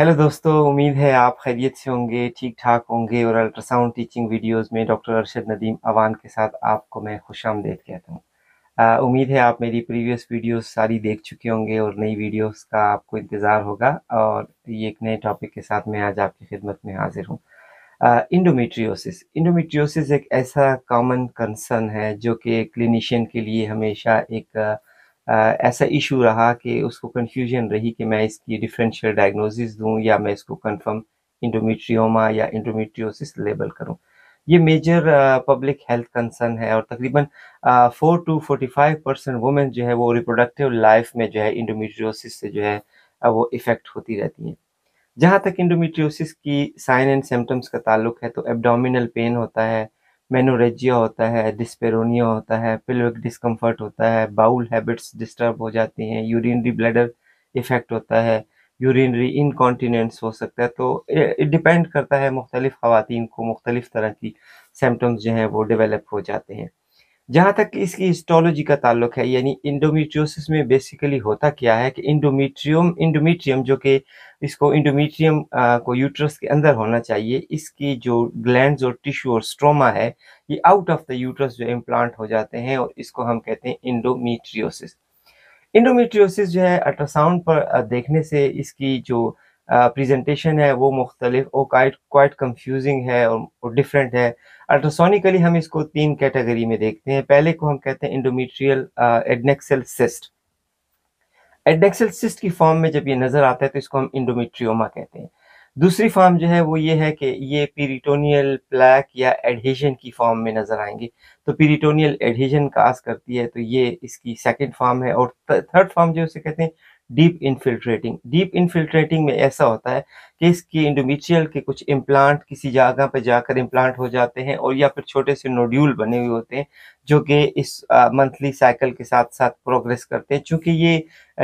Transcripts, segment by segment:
hello दोस्तों उम्मीद है आप खैरियत से होंगे ठीक ठाक होंगे और अल्ट्रासाउंड टीचिंग वीडियोस में डॉक्टर अरशद नदीम अवान के साथ आपको मैं खुश आमदेद कहता हूँ उम्मीद है आप मेरी प्रीवियस वीडियोस सारी देख चुके होंगे और नई वीडियोस का आपको इंतज़ार होगा और ये एक नए टॉपिक के साथ मैं आज आपकी खिदमत में हाजिर हूँ इंडोमीट्रियोसिस इंडोमीट्रियोसिस एक ऐसा कॉमन कंसर्न है जो कि क्लिनिशियन के लिए हमेशा एक ऐसा इशू रहा कि उसको कन्फ्यूजन रही कि मैं इसकी डिफरेंशियल डायग्नोसिस दूँ या मैं इसको कंफर्म इंडोमेट्रियोमा या इंडोमेट्रियोसिस लेबल करूँ ये मेजर पब्लिक हेल्थ कंसर्न है और तकरीबन four to forty five percent women जो है वो रिप्रोडक्टिव लाइफ में जो है इंडोमेट्रियोसिस से जो है वो इफ़ेक्ट होती रहती हैं जहाँ तक इंडोमेट्रियोसिस की साइन एंड सिम्टम्स का ताल्लुक है तो एब्डोमिनल पेन होता है मेनोरेजिया होता है डिस्पेरोनिया होता है पिल्विक डिस्कम्फर्ट होता है बाउल हैबिट्स डिस्टर्ब हो जाती हैं यूरिनरी ब्लैडर इफेक्ट होता है यूरिनरी इनकॉन्टीनेंस हो सकता है तो इट डिपेंड करता है मुख्तलिफ़ ख़वान को मुख्तलिफ़ तरह की सिम्टम्स जो हैं वो डेवलप हो जाते हैं जहाँ तक इसकी हिस्टोलॉजी का ताल्लुक है यानी इंडोमीट्रियोसिस में बेसिकली होता क्या है कि इंडोमीट्रियम इंडोमीट्रियम जो कि इसको इंडोमीट्रियम को यूट्रस के अंदर होना चाहिए इसकी जो ग्लैंड और टिश्यू और स्ट्रोमा है ये आउट ऑफ द यूट्रस जो इम्प्लांट हो जाते हैं और इसको हम कहते हैं इंडोमीट्रियोसिस इंडोमीट्रियोसिस जो है अल्ट्रासाउंड पर देखने से इसकी जो प्रेजेंटेशन है वो मुख्तलिफ और क्वाइट क्वाइट कंफ्यूजिंग है और डिफरेंट है अल्ट्रासोनिकली हम इसको तीन कैटेगरी में देखते हैं पहले को हम कहते हैं endometrial adnexal cyst adnexal cyst की फॉर्म में जब ये नज़र आता है तो इसको हम इंडोमीट्रियोमा कहते हैं दूसरी फॉर्म जो है वो ये है कि ये पीरिटोनियल प्लैक या एडहेजन की फॉर्म में नज़र आएंगे तो पीरिटोनियल एडहेजन कास करती है तो ये इसकी सेकेंड फॉर्म है और थर्ड फॉर्म जो उसे कहते हैं डीप इनफिल्ट्रेटिंग डीप इनफिल्ट्रेटिंग में ऐसा होता है कि इसके इंडोमिचियल के कुछ इम्प्लांट किसी जगह पर जाकर इम्प्लांट हो जाते हैं और या फिर छोटे से नोड्यूल बने हुए होते हैं जो कि इस मंथली साइकिल के साथ साथ प्रोग्रेस करते हैं चूँकि ये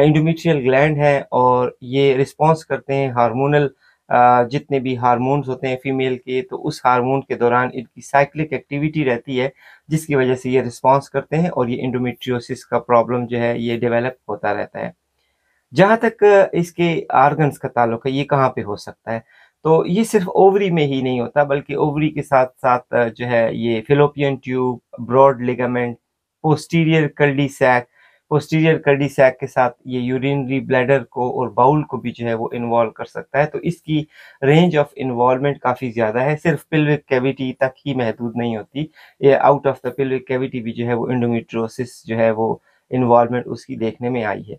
इंडोमिचियल ग्लैंड है और ये रिस्पॉन्स करते हैं हारमोनल जितने भी हारमोनस होते हैं फीमेल के तो उस हारमोन के दौरान इनकी साइक्लिक एक्टिविटी रहती है जिसकी वजह से ये रिस्पॉन्स करते हैं और ये इंडोमिट्रियोसिस का प्रॉब्लम जो है ये डेवलप होता रहता है जहाँ तक इसके आर्गन्स का ताल्लुक है ये कहाँ पे हो सकता है तो ये सिर्फ ओवरी में ही नहीं होता बल्कि ओवरी के साथ साथ जो है ये fallopian tube broad ligament posterior cul-de-sac posterior cul-de-sac के साथ ये यूरिनरी ब्लैडर को और बाउल को भी जो है वो इन्वॉल्व कर सकता है तो इसकी रेंज ऑफ इन्वॉल्वमेंट काफ़ी ज़्यादा है सिर्फ पिल्विक कैविटी तक ही महदूद नहीं होती ये out of the pelvic cavity भी जो है वो इंडोमीट्रोसिस जो है वो इन्वॉल्वमेंट उसकी देखने में आई है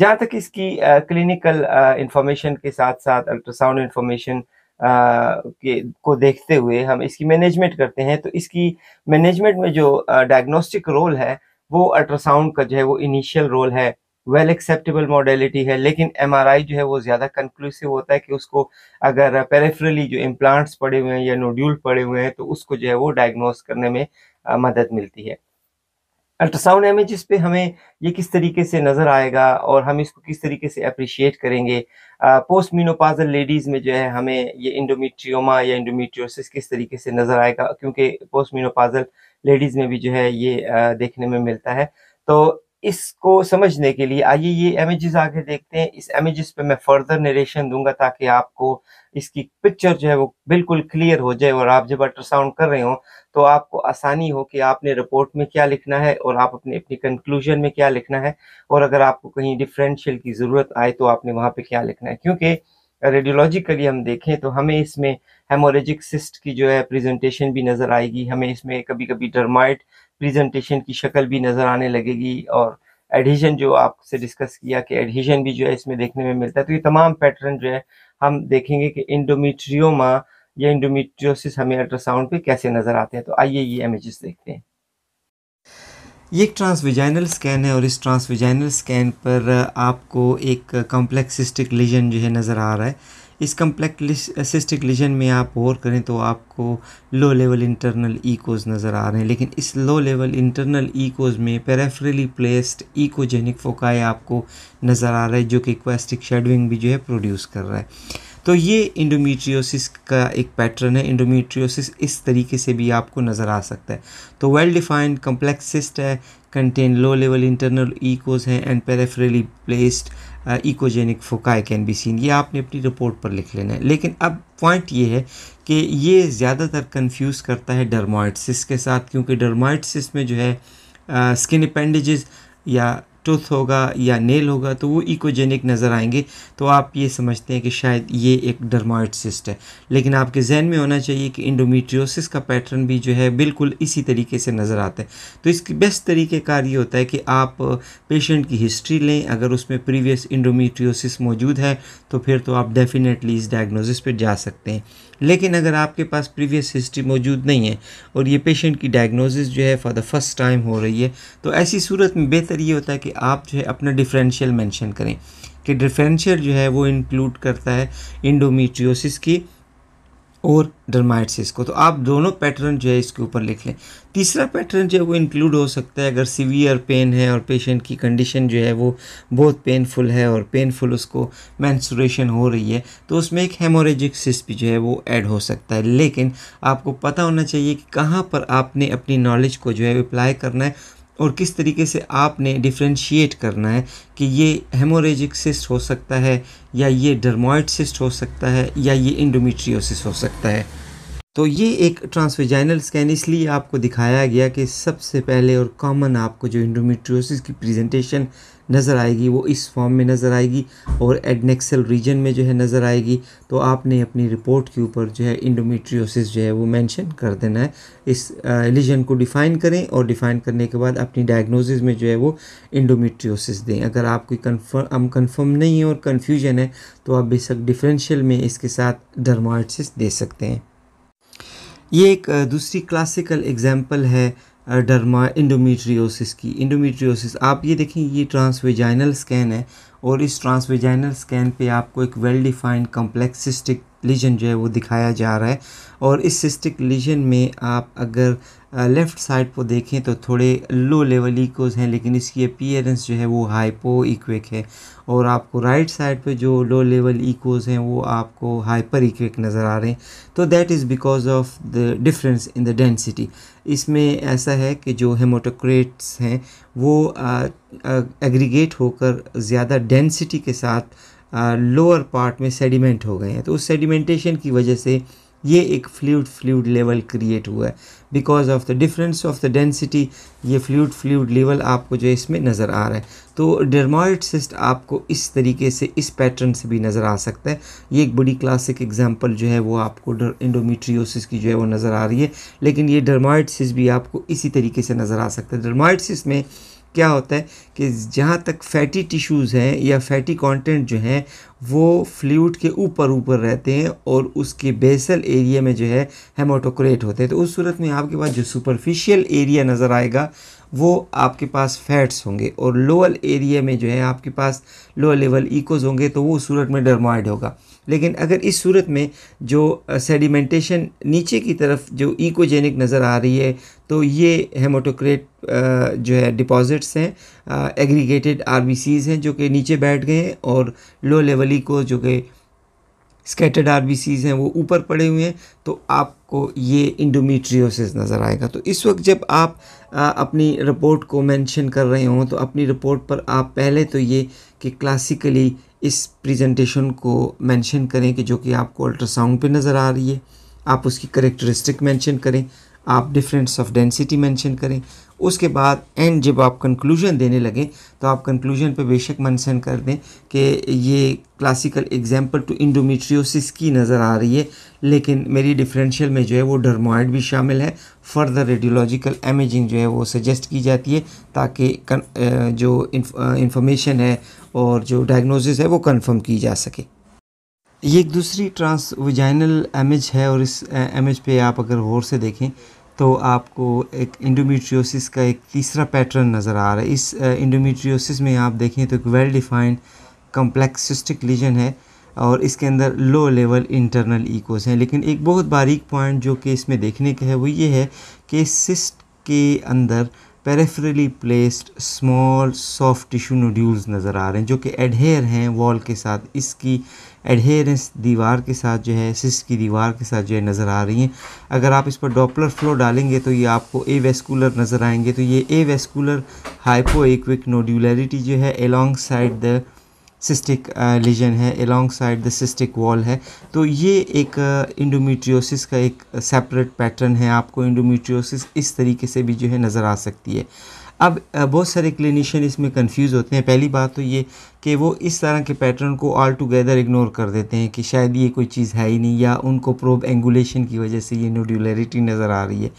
जहाँ तक इसकी क्लिनिकल इंफॉर्मेशन के साथ साथ अल्ट्रासाउंड इंफॉर्मेशन के को देखते हुए हम इसकी मैनेजमेंट करते हैं तो इसकी मैनेजमेंट में जो डायग्नोस्टिक रोल है वो अल्ट्रासाउंड का जो है वो इनिशियल रोल है वेल एक्सेप्टेबल मॉडलिटी है लेकिन एम जो है वो ज़्यादा कंक्लूसिव होता है कि उसको अगर पेरेफ्रली जो इम्प्लांट्स पड़े हुए हैं या नोड्यूल पड़े हुए हैं तो उसको जो है वो डायग्नोस करने में मदद मिलती है अल्ट्रासाउंड इमेजेस पे हमें ये किस तरीके से नज़र आएगा और हम इसको किस तरीके से अप्रिशिएट करेंगे पोस्ट मीनोपाजल लेडीज़ में जो है हमें ये इंडोमीट्रियोमा या इंडोमीट्रियोसिस किस तरीके से नज़र आएगा क्योंकि पोस्ट मीनोपाजल लेडीज़ में भी जो है ये आ, देखने में मिलता है तो इसको समझने के लिए आइए ये इमेजेस आगे देखते हैं इस इमेजेस पे मैं फर्दर नरेशन दूंगा ताकि आपको इसकी पिक्चर जो है वो बिल्कुल क्लियर हो जाए और आप जब अल्ट्रासाउंड कर रहे हो तो आपको आसानी हो कि आपने रिपोर्ट में क्या लिखना है और आप अपने अपनी कंक्लूजन में क्या लिखना है और अगर आपको कहीं डिफरेंशियल की ज़रूरत आए तो आपने वहाँ पर क्या लिखना है क्योंकि रेडियोलॉजिकली हम देखें तो हमें इसमें हेमोरेजिक सिस्ट की जो है प्रेजेंटेशन भी नज़र आएगी हमें इसमें कभी कभी डरमाइट प्रेजेंटेशन की शक्ल भी नज़र आने लगेगी और एडिशन जो आपसे डिस्कस किया कि एडिशन भी जो है इसमें देखने में मिलता है तो ये तमाम पैटर्न जो है हम देखेंगे कि इंडोमीट्रियोमा या इंडोमीट्रियोसिस हमें अल्ट्रासाउंड पे कैसे नज़र आते हैं तो आइए ये इमेजेस देखते हैं ये एक ट्रांसविजाइनल स्कैन है और इस ट्रांसविजाइनल स्कैन पर आपको एक कॉम्प्लेक्सिस्टिक लीजन जो है नज़र आ रहा है इस कम्प्लेक्स सिस्टिक लीजन में आप गौर करें तो आपको लो लेवल इंटरनल ईकोज नज़र आ रहे हैं लेकिन इस लो लेवल इंटरनल ईकोज में पेरेफ्रली प्लेस्ड ईकोजेनिक फोकाए आपको नज़र आ रहा है जो कि क्वेस्टिक शेडविंग भी जो है प्रोड्यूस कर रहा है तो ये इंडोमीट्रियोसिस का एक पैटर्न है इंडोमीट्रियोसिस इस तरीके से भी आपको नज़र आ सकता है तो वेल डिफाइंड कम्प्लेक्सिस्ट है contain low level internal echoes हैं and peripherally placed echogenic foci can be seen ये आपने अपनी रिपोर्ट पर लिख लेना है लेकिन अब पॉइंट ये है कि ये ज़्यादातर कंफ्यूज करता है डर्माइटसिस के साथ क्योंकि डर्माइटसिस में जो है स्किन अपेंडेज़ या टूथ होगा या नेल होगा तो वो इकोजेनिक नज़र आएंगे तो आप ये समझते हैं कि शायद ये एक डर्माइड सिस्ट है लेकिन आपके जहन में होना चाहिए कि इंडोमीट्रियोसिस का पैटर्न भी जो है बिल्कुल इसी तरीके से नज़र आता है तो इसकी बेस्ट तरीक़ेकार ये होता है कि आप पेशेंट की हिस्ट्री लें अगर उसमें प्रीवियस इंडोमीट्रियोसिस मौजूद है तो फिर तो आप डेफ़िनेटली इस डायग्नोसिस पर जा सकते हैं लेकिन अगर आपके पास प्रीवियस हिस्ट्री मौजूद नहीं है और ये पेशेंट की डायग्नोसिस जो है फॉर द फर्स्ट टाइम हो रही है तो ऐसी सूरत में बेहतर ये होता है कि आप जो है अपना डिफरेंशियल मेंशन करें कि डिफरेंशियल जो है वो इंक्लूड करता है इंडोमीट्रियोसिस की और डरमाइटिस को तो आप दोनों पैटर्न जो है इसके ऊपर लिख लें तीसरा पैटर्न जो है वो इंक्लूड हो सकता है अगर सीवियर पेन है और पेशेंट की कंडीशन जो है वो बहुत पेनफुल है और पेनफुल उसको मैंसुरेशन हो रही है तो उसमें एक हेमोरेजिक सिस्ट भी जो है वो ऐड हो सकता है लेकिन आपको पता होना चाहिए कि कहाँ पर आपने अपनी नॉलेज को जो है अप्लाई करना है और किस तरीके से आपने डिफ्रेंशिएट करना है कि ये हेमोरेजिक सिस्ट हो सकता है या ये डरमोइड सिस्ट हो सकता है या ये इंडोमीट्रियोसिस हो सकता है तो ये एक ट्रांसफेजाइनल स्कैन इसलिए आपको दिखाया गया कि सबसे पहले और कॉमन आपको जो इंडोमेट्रियोसिस की प्रेजेंटेशन नज़र आएगी वो इस फॉर्म में नज़र आएगी और एडनेक्सल रीजन में जो है नज़र आएगी तो आपने अपनी रिपोर्ट के ऊपर जो है इंडोमेट्रियोसिस जो है वो मेंशन कर देना है इस लिजन को डिफ़ाइन करें और डिफ़ाइन करने के बाद अपनी डायग्नोसिस में जो है वो इंडोमेट्रियोसिस दें अगर आप कोई कन्फर्म कन्फर्म नहीं है और कन्फ्यूजन है तो आप बेशक डिफरेंशियल में इसके साथ डरमाइटिस दे सकते हैं ये एक दूसरी क्लासिकल एग्जाम्पल है डरमा इंडोमीट्रियोसिस की इंडोमीट्रियोसिस आप ये देखें ये ट्रांसवेजाइनल स्कैन है और इस ट्रांसवेजाइनल स्कैन पे आपको एक वेल डिफाइंड कम्प्लेक्सिस्टिक लीजन जो है वो दिखाया जा रहा है और इस सिस्टिक लीजन में आप अगर लेफ़्ट साइड को देखें तो थोड़े लो लेवल इकोज हैं लेकिन इसकी अपीयरेंस जो है वो हाइपो इक्विक है और आपको राइट साइड पे जो लो लेवल इकोज हैं वो आपको हाइपर इक्विक नज़र आ रहे हैं तो that is because of the difference in the density इसमें ऐसा है कि जो हेमोटोक्रेट्स हैं वो एग्रीगेट होकर ज़्यादा डेंसिटी के साथ लोअर पार्ट में सेडिमेंट हो गए हैं तो उस सेडिमेंटेशन की वजह से ये एक फ्लूड फ्लूड लेवल क्रिएट हुआ है because of the difference of the density ये फ्लूड फ्लूड लेवल आपको जो है इसमें नज़र आ रहा है तो डरमोइड सिस्ट आपको इस तरीके से इस पैटर्न से भी नज़र आ सकता है ये एक बड़ी क्लासिक एग्जांपल जो है वो आपको इंडोमीट्रियोसिस की जो है वो नज़र आ रही है लेकिन ये डरमोइड सिस्ट भी आपको इसी तरीके से नज़र आ सकता है डरमोइड सिस्ट में क्या होता है कि जहाँ तक फैटी टिश्यूज़ हैं या फैटी कंटेंट जो हैं वो फ्लूड के ऊपर ऊपर रहते हैं और उसके बेसल एरिया में जो है हेमोटोक्रेट होते हैं तो उस सूरत में आपके पास जो सुपरफिशियल एरिया नज़र आएगा वो आपके पास फैट्स होंगे और लोअल एरिया में जो है आपके पास लोअर लेवल इकोज होंगे तो वो सूरत में डरमाइड होगा लेकिन अगर इस सूरत में जो सेडिमेंटेशन नीचे की तरफ जो इकोजेनिक नज़र आ रही है तो ये हेमोटोक्रेट जो है डिपॉजिट्स हैं एग्रीगेटेड आर हैं जो कि नीचे बैठ गए हैं और लो लेवल को जो कि स्कैटर्ड आर हैं वो ऊपर पड़े हुए हैं तो आपको ये इंडोमीट्रियोसिस नज़र आएगा तो इस वक्त जब आप आ, अपनी रिपोर्ट को मेंशन कर रहे हों तो अपनी रिपोर्ट पर आप पहले तो ये कि क्लासिकली इस प्रेजेंटेशन को मेंशन करें कि जो कि आपको अल्ट्रासाउंड पे नज़र आ रही है आप उसकी करेक्टरिस्टिक मेंशन करें आप डिफरेंस ऑफ डेंसिटी मेंशन करें उसके बाद एंड जब आप कंक्लूजन देने लगें तो आप कंक्लूजन पे बेशक मनसन कर दें कि ये क्लासिकल एग्जाम्पल टू इंडोमेट्रियोसिस की नज़र आ रही है लेकिन मेरी डिफरेंशियल में जो है वो डर्मोइड भी शामिल है फर्दर रेडियोलॉजिकल इमेजिंग जो है वो सजेस्ट की जाती है ताकि जो इंफॉर्मेशन है और जो डायग्नोसिस है वो कन्फर्म की जा सके ये एक दूसरी वजाइनल एमेज है और इस एमेज पे आप अगर गौर से देखें तो आपको एक इंडोमीट्रियोसिस का एक तीसरा पैटर्न नज़र आ रहा है इस इंडोमीट्रियोसिस में आप देखें तो एक well defined complex cystic lesion है और इसके अंदर लो लेवल इंटरनल ईकोस हैं लेकिन एक बहुत बारीक पॉइंट जो कि इसमें देखने का है वो ये है कि सिस्ट के अंदर peripherally placed small soft tissue nodules नज़र आ रहे हैं जो कि एडहेयर हैं वॉल के साथ इसकी एडहेरेंस दीवार के साथ जो है सिस की दीवार के साथ जो है नज़र आ रही हैं अगर आप इस पर डॉपलर फ्लो डालेंगे तो ये आपको ए वेस्कुलर नज़र आएंगे तो ये ए वेस्कुलर हाइपो एक्विक नोड्यूलरिटी जो है alongside the cystic lesion uh, है alongside the cystic wall है तो ये एक इंडोमीट्रियोसिस uh, का एक सेपरेट uh, पैटर्न है आपको इंडोमीट्रियोसिस इस तरीके से भी जो है नज़र आ सकती है अब बहुत सारे क्लिनिशियन इसमें कंफ्यूज होते हैं पहली बात तो ये कि वो इस तरह के पैटर्न को ऑल टुगेदर इग्नोर कर देते हैं कि शायद ये कोई चीज़ है ही नहीं या उनको प्रोब एंगुलेशन की वजह से ये नोड्यूलरिटी नज़र आ रही है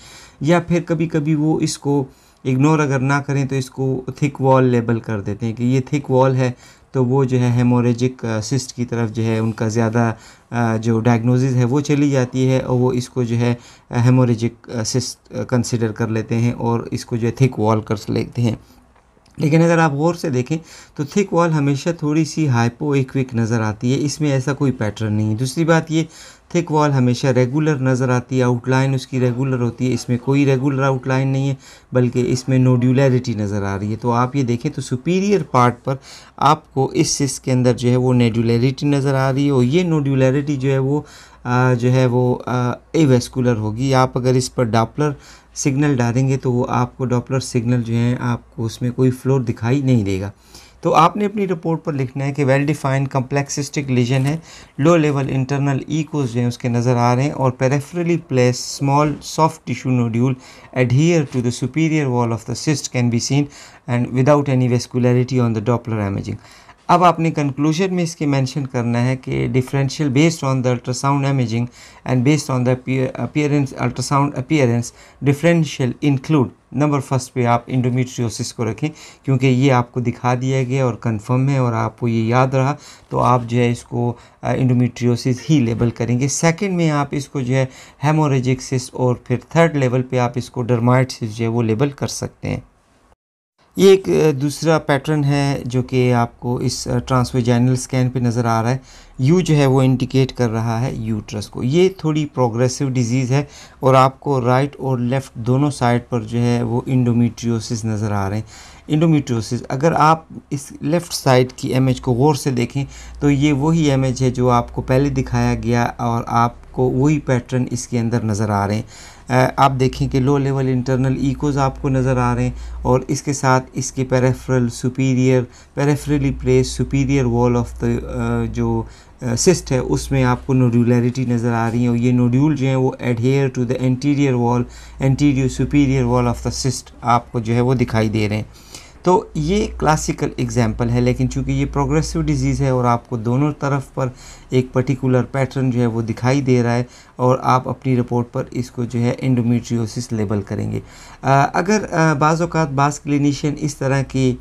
या फिर कभी कभी वो इसको इग्नोर अगर ना करें तो इसको थिक वॉल लेबल कर देते हैं कि ये थिक वॉल है तो वो जो है हेमोरेजिक सिस्ट uh, की तरफ जो है उनका ज़्यादा uh, जो डायग्नोसिस है वो चली जाती है और वो इसको जो है हेमोरेजिक सिस्ट कंसिडर कर लेते हैं और इसको जो है थिक वॉल कर लेते हैं लेकिन अगर आप गौर से देखें तो थिक वॉल हमेशा थोड़ी सी हाइपो इक्विक नज़र आती है इसमें ऐसा कोई पैटर्न नहीं है दूसरी बात ये थिक वॉल हमेशा रेगुलर नज़र आती है आउटलाइन उसकी रेगुलर होती है इसमें कोई रेगुलर आउटलाइन नहीं है बल्कि इसमें नोड्यूलरिटी नज़र आ रही है तो आप ये देखें तो सुपीरियर पार्ट पर आपको इस सिस के अंदर जो है वो नेडुलरिटी नज़र आ रही है और ये नोड्यूलरिटी जो है वो आ, जो है वो एवेस्कुलर होगी आप अगर इस पर डॉपलर सिग्नल डालेंगे तो वो आपको डॉपलर सिग्नल जो है आपको उसमें कोई फ्लोर दिखाई नहीं देगा तो आपने अपनी रिपोर्ट पर लिखना है कि वेल डिफाइंड कम्प्लेक्सिस्टिक लीजन है लो लेवल इंटरनल ईकोज जो है उसके नज़र आ रहे हैं और peripherally place small soft tissue nodule adhere to the superior wall of the cyst can be seen and without any vascularity on the doppler imaging अब आपने कंक्लूजन में इसके मेंशन करना है कि differential based on the ultrasound imaging and based on the appearance ultrasound appearance differential include number first पे आप इंडोमेट्रियोसिस को रखें क्योंकि ये आपको दिखा दिया गया और कंफर्म है और आपको ये याद रहा तो आप जो है इसको इंडोमेट्रियोसिस ही लेबल करेंगे सेकंड में आप इसको जो है हेमोरेजिक सिस और फिर थर्ड लेवल पे आप इसको डरमाइटिस जो है वो लेबल कर सकते हैं ये एक दूसरा पैटर्न है जो कि आपको इस ट्रांसवेजाइनल स्कैन पे नज़र आ रहा है यू जो है वो इंडिकेट कर रहा है यूट्रस को ये थोड़ी प्रोग्रेसिव डिजीज़ है और आपको राइट और लेफ़्ट दोनों साइड पर जो है वो इंडोमीट्रियोसिस नज़र आ रहे हैं इंडोमीट्रियोसिस अगर आप इस लेफ़्ट साइड की एमएज को गौर से देखें तो ये वही एम है जो आपको पहले दिखाया गया और आप आपको वही पैटर्न इसके अंदर नज़र आ रहे हैं आप देखें कि लो लेवल इंटरनल इकोज़ आपको नज़र आ रहे हैं और इसके साथ इसके peripheral superior peripherally place superior wall of the जो सिस्ट है उसमें आपको नोड्यूलरिटी नज़र आ रही है और ये नोड्यूल जो है वो adhere to the anterior wall anterior superior wall of the cyst आपको जो है वो दिखाई दे रहे हैं तो ये क्लासिकल एग्जाम्पल है लेकिन चूंकि ये प्रोग्रेसिव डिजीज़ है और आपको दोनों तरफ पर एक पर्टिकुलर पैटर्न जो है वो दिखाई दे रहा है और आप अपनी रिपोर्ट पर इसको जो है एंडोमेट्रियोसिस लेबल करेंगे आ, अगर बाज़ात बास क्लिनिशियन इस तरह की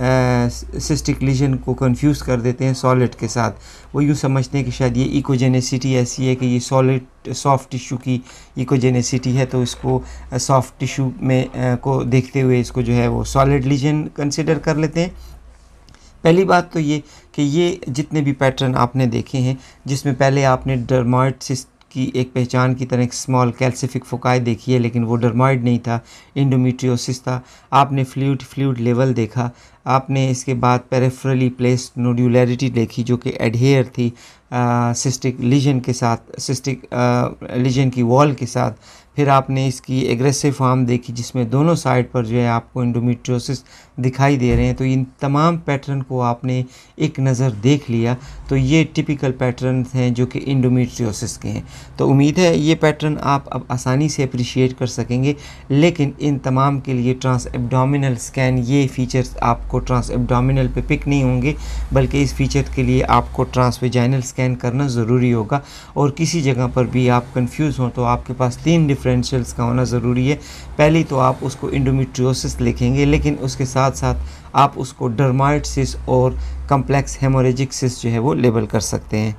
सिस्टिक लीजन को कंफ्यूज कर देते हैं सॉलिड के साथ वो यूँ समझते हैं कि शायद ये इकोजेनेसिटी ऐसी है कि ये सॉलिड सॉफ्ट टिशू की इकोजेनेसिटी है तो इसको सॉफ्ट टिशू में uh, को देखते हुए इसको जो है वो सॉलिड लीजन कंसिडर कर लेते हैं पहली बात तो ये कि ये जितने भी पैटर्न आपने देखे हैं जिसमें पहले आपने सिस्ट की एक पहचान की तरह एक स्मॉल कैल्सिफिक फोकाई देखी है लेकिन वो डर्मॉइड नहीं था इंडोमीट्रियोसिस था आपने फ्लूड फ्लूड लेवल देखा आपने इसके बाद पेरेफ्रली प्लेस नोड्यूलैरिटी देखी जो कि एडहेयर थी सिस्टिक लीजन के साथ सिस्टिक लीजन की वॉल के साथ फिर आपने इसकी एग्रेसिव फॉर्म देखी जिसमें दोनों साइड पर जो है आपको इंडोमीट्रियोसिस दिखाई दे रहे हैं तो इन तमाम पैटर्न को आपने एक नज़र देख लिया तो ये टिपिकल पैटर्न हैं जो कि इंडोमेट्रियोसिस के हैं तो उम्मीद है ये पैटर्न आप अब आसानी से अप्रिशिएट कर सकेंगे लेकिन इन तमाम के लिए ट्रांस एबडामिनल स्कैन ये फीचर्स आपको ट्रांस एबडामिनल पे पिक नहीं होंगे बल्कि इस फीचर के लिए आपको ट्रांसवेजाइनल स्कैन करना ज़रूरी होगा और किसी जगह पर भी आप कन्फ्यूज़ हों तो आपके पास तीन डिफरेंशियल्स का होना ज़रूरी है पहली तो आप उसको इंडोमेट्रियोसिस लिखेंगे लेकिन उसके साथ साथ आप उसको डरमाइटसिस और कम्प्लेक्स हेमोरेजिक सिस जो है वो लेबल कर सकते हैं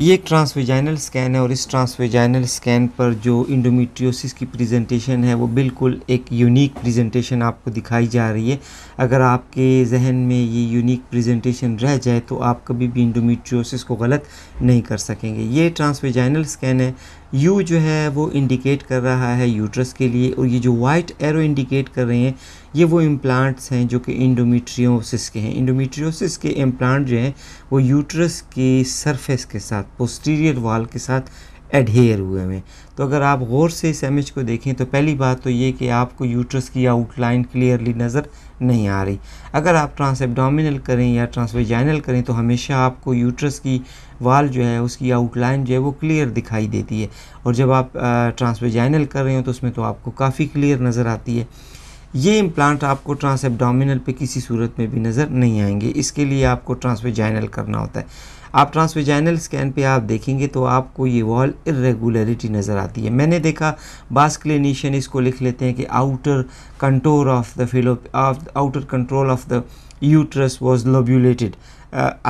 ये एक ट्रांसवेजाइनल स्कैन है और इस ट्रांसवेजाइनल स्कैन पर जो इंडोमीट्रियोसिस की प्रेजेंटेशन है वो बिल्कुल एक यूनिक प्रेजेंटेशन आपको दिखाई जा रही है अगर आपके जहन में ये यूनिक प्रेजेंटेशन रह जाए तो आप कभी भी इंडोमीट्रियोसिस को गलत नहीं कर सकेंगे ये ट्रांसवेजाइनल स्कैन है यू जो है वो इंडिकेट कर रहा है यूट्रस के लिए और ये जो वाइट एरो इंडिकेट कर रहे हैं ये वो इम्प्लांट्स हैं जो कि इंडोमीट्रियोसिस के हैं इंडोमीट्रियोसिस के इम्प्लांट जो हैं वो यूट्रस के सरफेस के साथ पोस्टीरियर वाल के साथ एडहेयर हुए हुए हैं तो अगर आप गौर से इस इमेज को देखें तो पहली बात तो ये कि आपको यूट्रस की आउटलाइन क्लियरली नज़र नहीं आ रही अगर आप ट्रांसएबडामिनल करें या ट्रांसवेजाइनल करें तो हमेशा आपको यूट्रस की वाल जो है उसकी आउटलाइन जो है वो क्लियर दिखाई देती है और जब आप ट्रांसवेजाइनल कर रहे हो तो उसमें तो आपको काफ़ी क्लियर नज़र आती है ये इम्प्लांट आपको ट्रांसएबडामिनल पर किसी सूरत में भी नज़र नहीं आएंगे इसके लिए आपको ट्रांसवेजाइनल करना होता है आप ट्रांसविजाइनल स्कैन पे आप देखेंगे तो आपको ये वॉल इरेगुलरिटी नज़र आती है मैंने देखा बास क्लिनिशियन इसको लिख लेते हैं कि आउटर कंट्रोल ऑफ द फिलो outer control of the uterus was lobulated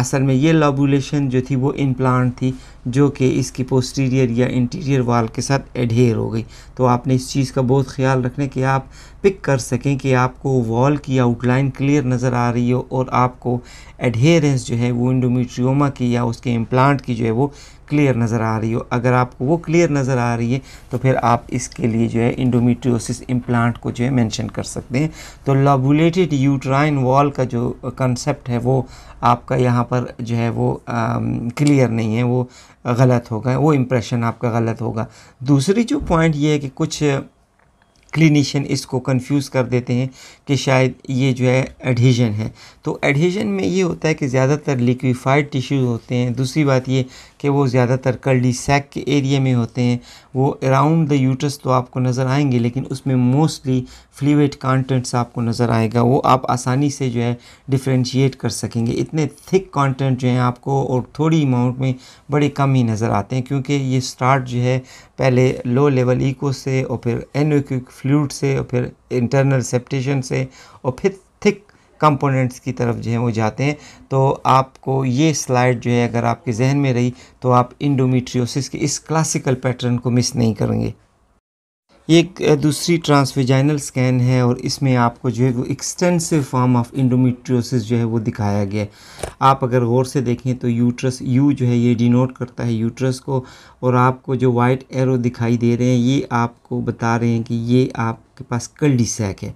असल में ये लोबुलेशन जो थी वो इम्प्लांट थी जो कि इसकी पोस्टीरियर या इंटीरियर वाल के साथ एडहेयर हो गई तो आपने इस चीज़ का बहुत ख्याल रखना कि आप पिक कर सकें कि आपको वॉल की आउटलाइन क्लियर नज़र आ रही हो और आपको एडहेरेंस जो है वो इंडोमीट्रियोमा की या उसके इम्प्लांट की जो है वो क्लियर नज़र आ रही हो अगर आपको वो क्लियर नज़र आ रही है तो फिर आप इसके लिए जो है इंडोमीट्रियोसिस इम्प्लांट को जो है मेंशन कर सकते हैं तो लॉबुलेटेड यूट्राइन वॉल का जो कंसेप्ट है वो आपका यहाँ पर जो है वो क्लियर नहीं है वो गलत होगा वो इम्प्रेशन आपका गलत होगा दूसरी जो पॉइंट ये है कि कुछ क्लिनिशियन इसको कंफ्यूज कर देते हैं कि शायद ये जो है एडहीजन है तो एडहीजन में ये होता है कि ज़्यादातर लिक्विफाइड टिश्यूज़ होते हैं दूसरी बात ये कि वो ज़्यादातर कर्ली सैक के एरिया में होते हैं वो अराउंड द यूटस तो आपको नज़र आएंगे लेकिन उसमें मोस्टली फ्लूड कंटेंट्स आपको नज़र आएगा वो आप आसानी से जो है डिफ्रेंशिएट कर सकेंगे इतने थिक कंटेंट जो हैं आपको और थोड़ी अमाउंट में बड़े कम ही नज़र आते हैं क्योंकि ये स्टार्ट जो है पहले लो लेवल इको से और फिर एनोक्यूक फ्लूड से और फिर इंटरनल सेप्टेशन से और फिर कंपोनेंट्स की तरफ जो है वो जाते हैं तो आपको ये स्लाइड जो है अगर आपके जहन में रही तो आप इंडोमीट्रियोसिस के इस क्लासिकल पैटर्न को मिस नहीं करेंगे एक दूसरी ट्रांसवेजाइनल स्कैन है और इसमें आपको जो है वो एक्सटेंसिव फॉर्म ऑफ इंडोमीट्रियोसिस जो है वो दिखाया गया है आप अगर गौर से देखें तो यूट्रस यू जो है ये डिनोट करता है यूट्रस को और आपको जो वाइट एरो दिखाई दे रहे हैं ये आपको बता रहे हैं कि ये आपके पास कल्डी सैक है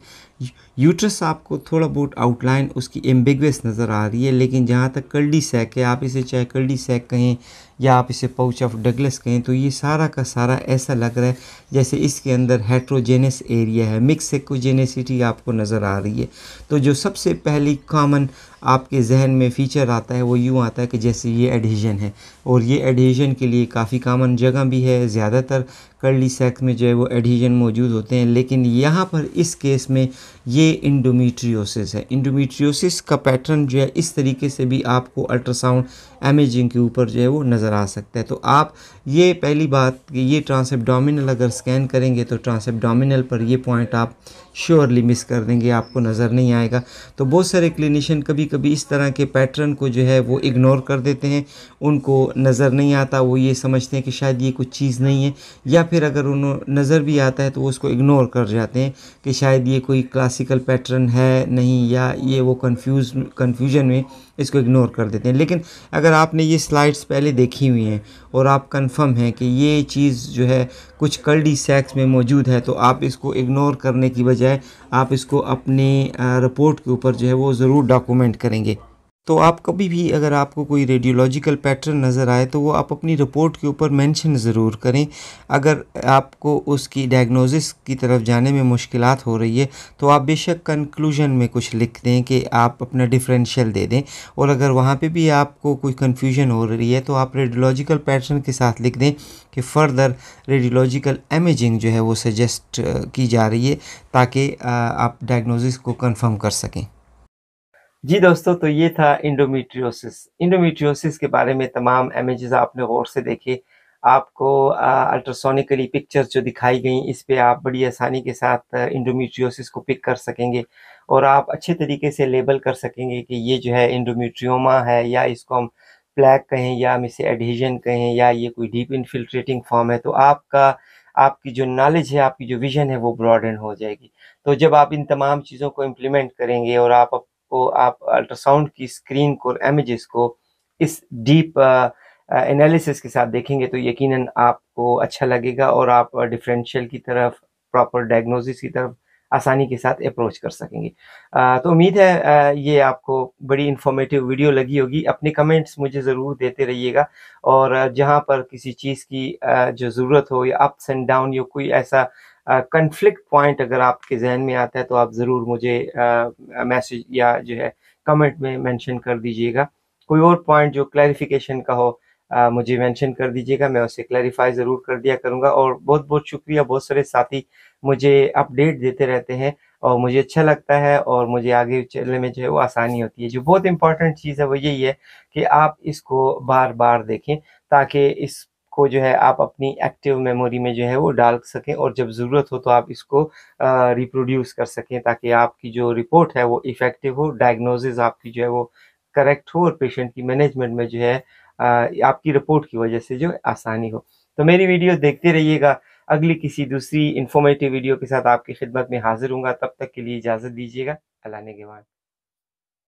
यूट्रस आपको थोड़ा बहुत आउटलाइन उसकी एम्बिगस नज़र आ रही है लेकिन जहाँ तक कल्डी सैक है आप इसे चाहे कल्डी सैक कहें या आप इसे पाउच ऑफ डगलस कहें तो ये सारा का सारा ऐसा लग रहा है जैसे इसके अंदर हेट्रोजेनस एरिया है मिक्स एक्ोजेनेसिटी आपको नज़र आ रही है तो जो सबसे पहली कॉमन आपके जहन में फ़ीचर आता है वो यूँ आता है कि जैसे ये एडिजन है और ये एडिजन के लिए काफ़ी कामन जगह भी है ज़्यादातर कर्ली सेक्स में जो है वो एडिजन मौजूद होते हैं लेकिन यहाँ पर इस केस में ये इंडोमीट्रियोसिस है इंडोमीट्रियोसिस का पैटर्न जो है इस तरीके से भी आपको अल्ट्रासाउंड एमेजिंग के ऊपर जो है वो नज़र आ सकता है तो आप ये पहली बात कि ये ट्रांसएबडोमिनल अगर स्कैन करेंगे तो डोमिनल पर ये पॉइंट आप श्योरली मिस कर देंगे आपको नज़र नहीं आएगा तो बहुत सारे क्लिनिशियन कभी कभी इस तरह के पैटर्न को जो है वो इग्नोर कर देते हैं उनको नज़र नहीं आता वो ये समझते हैं कि शायद ये कुछ चीज़ नहीं है या फिर अगर उन्हें नज़र भी आता है तो वो उसको इग्नोर कर जाते हैं कि शायद ये कोई क्लासिकल पैटर्न है नहीं या ये वो कन्फ्यूज़ कन्फ्यूजन में इसको इग्नोर कर देते हैं लेकिन अगर आपने ये स्लाइड्स पहले देखी हुई हैं और आप कन्फर्म हैं कि ये चीज़ जो है कुछ कल्डी सेक्स में मौजूद है तो आप इसको इग्नोर करने की बजाय जाए आप इसको अपनी रिपोर्ट के ऊपर जो है वो ज़रूर डॉक्यूमेंट करेंगे तो आप कभी भी अगर आपको कोई रेडियोलॉजिकल पैटर्न नज़र आए तो वो आप अपनी रिपोर्ट के ऊपर मेंशन ज़रूर करें अगर आपको उसकी डायग्नोसिस की तरफ जाने में मुश्किल हो रही है तो आप बेशक कंक्लूजन में कुछ लिख दें कि आप अपना डिफरेंशियल दे दें और अगर वहाँ पे भी आपको कोई कन्फ्यूजन हो रही है तो आप रेडियोलॉजिकल पैटर्न के साथ लिख दें कि फ़र्दर रेडियोलॉजिकल इमेजिंग जो है वो सजेस्ट की जा रही है ताकि आप डायग्नोसिस को कंफर्म कर सकें जी दोस्तों तो ये था इंडोमीट्रियोसिस इंडोमीट्रियोसिस के बारे में तमाम इमेजेस आपने गौर से देखे आपको अल्ट्रासोनिकली पिक्चर्स जो दिखाई गई इस पर आप बड़ी आसानी के साथ इंडोमीट्रियोसिस को पिक कर सकेंगे और आप अच्छे तरीके से लेबल कर सकेंगे कि ये जो है इंडोमीट्रियोमा है या इसको हम प्लैक कहें या हम इसे एडहीजन कहें या ये कोई डीप इनफिल्ट्रेटिंग फॉर्म है तो आपका आपकी जो नॉलेज है आपकी जो विजन है वो ब्रॉडन हो जाएगी तो जब आप इन तमाम चीज़ों को इम्प्लीमेंट करेंगे और आप को आप अल्ट्रासाउंड की स्क्रीन को इमेजेस को इस डीप एनालिसिस uh, uh, के साथ देखेंगे तो यकीनन आपको अच्छा लगेगा और आप डिफरेंशियल की तरफ प्रॉपर डायग्नोसिस की तरफ आसानी के साथ अप्रोच कर सकेंगे आ, uh, तो उम्मीद है आ, ये आपको बड़ी इंफॉर्मेटिव वीडियो लगी होगी अपने कमेंट्स मुझे ज़रूर देते रहिएगा और जहाँ पर किसी चीज़ की आ, जो ज़रूरत हो या अप्स एंड डाउन या कोई ऐसा कन्फ्लिक्ट पॉइंट अगर आपके जहन में आता है तो आप ज़रूर मुझे मैसेज या जो है कमेंट में मेंशन कर दीजिएगा कोई और पॉइंट जो क्लैरिफिकेशन का हो uh, मुझे मेंशन कर दीजिएगा मैं उसे क्लैरिफाई ज़रूर कर दिया करूँगा और बहुत बहुत शुक्रिया बहुत सारे साथी मुझे अपडेट देते रहते हैं और मुझे अच्छा लगता है और मुझे आगे चलने में जो है वो आसानी होती है जो बहुत इंपॉर्टेंट चीज़ है वो यही है कि आप इसको बार बार देखें ताकि इस को जो है आप अपनी एक्टिव मेमोरी में जो है वो डाल सकें और जब ज़रूरत हो तो आप इसको रिप्रोड्यूस कर सकें ताकि आपकी जो रिपोर्ट है वो इफ़ेक्टिव हो डायग्नोसिस आपकी जो है वो करेक्ट हो और पेशेंट की मैनेजमेंट में जो है आपकी रिपोर्ट की वजह से जो आसानी हो तो मेरी वीडियो देखते रहिएगा अगली किसी दूसरी इन्फॉर्मेटिव वीडियो के साथ आपकी खिदमत में हाजिर हूँगा तब तक के लिए इजाज़त दीजिएगा अल्लाह ने